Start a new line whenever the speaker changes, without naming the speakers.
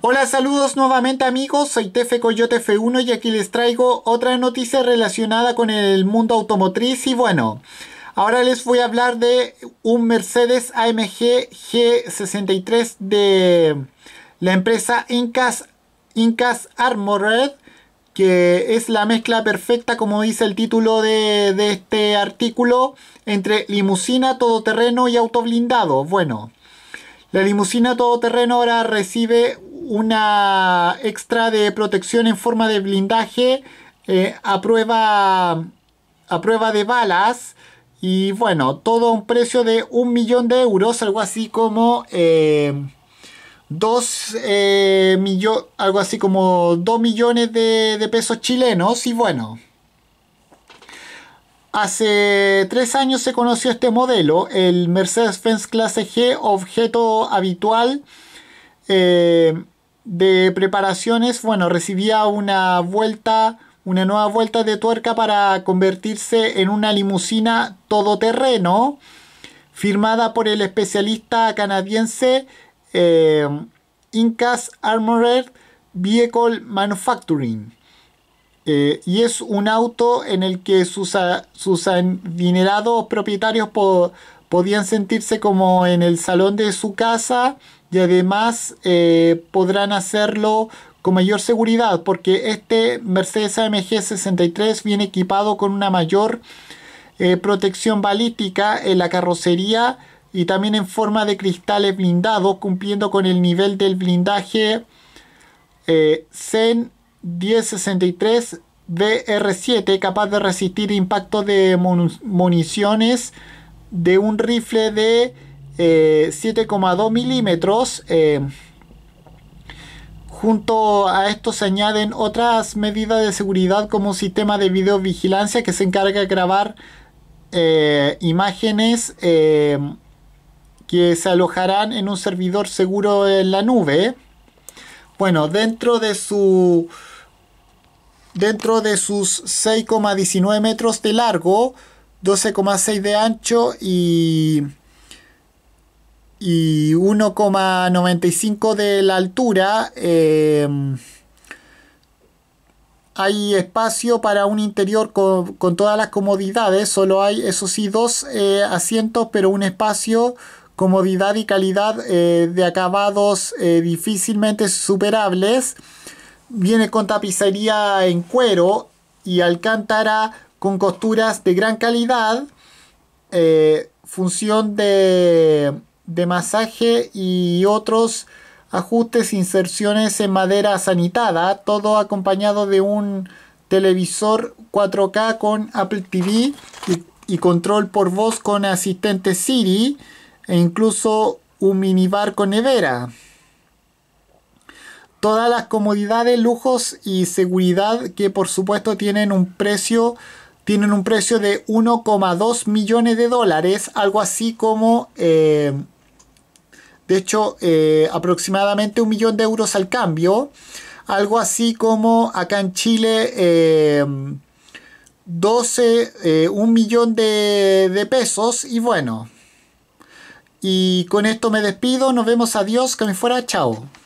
Hola, saludos nuevamente amigos, soy Tefe Coyote F1 y aquí les traigo otra noticia relacionada con el mundo automotriz y bueno, ahora les voy a hablar de un Mercedes AMG G63 de la empresa Incas, Incas Armored que es la mezcla perfecta, como dice el título de, este artículo, entre limusina, todoterreno y autoblindado Bueno, la limusina todoterreno ahora recibe una extra de protección en forma de blindaje eh, a, prueba, de balas. Y bueno, todo a un precio de un millón de euros, algo así como... Eh, dos, eh, algo así como 2 millones de, pesos chilenos y bueno, Hace tres años se conoció este modelo, el Mercedes-Benz Clase G, objeto habitual eh, de preparaciones, bueno, recibía una vuelta, una nueva vuelta de tuerca para convertirse en una limusina todoterreno, firmada por el especialista canadiense eh, Incas Armored Vehicle Manufacturing. Eh, y es un auto en el que sus, sus adinerados propietarios podían sentirse como en el salón de su casa y además eh, podrán hacerlo con mayor seguridad porque este Mercedes AMG 63 viene equipado con una mayor eh, protección balística en la carrocería y también en forma de cristales blindados cumpliendo con el nivel del blindaje eh, Zen 1063 BR7 capaz de resistir impacto de municiones de un rifle de 7,2 eh, milímetros. Eh, junto a esto se añaden otras medidas de seguridad como un sistema de videovigilancia que se encarga de grabar eh, imágenes que se alojarán en un servidor seguro en la nube. Bueno, dentro de su... Dentro de sus 6,19 metros de largo, 12,6 de ancho y y 1,95 de la altura eh, hay espacio para un interior con, todas las comodidades solo hay eso sí dos eh, asientos pero un espacio comodidad y calidad eh, de acabados difícilmente superables viene con tapicería en cuero y alcántara con costuras de gran calidad función de de masaje y otros ajustes, inserciones en madera sanitada, todo acompañado de un televisor 4K con Apple TV y, control por voz con asistente Siri e incluso un minibar con nevera. Todas las comodidades, lujos y seguridad que por supuesto tienen un precio tienen un precio de 1,2 millones de dólares, algo así como eh, de hecho, eh, aproximadamente un millón de euros al cambio. Algo así como acá en Chile, 12, eh, eh, un millón de, de pesos. Y bueno, y con esto me despido. Nos vemos. Adiós. Que me fuera. Chao.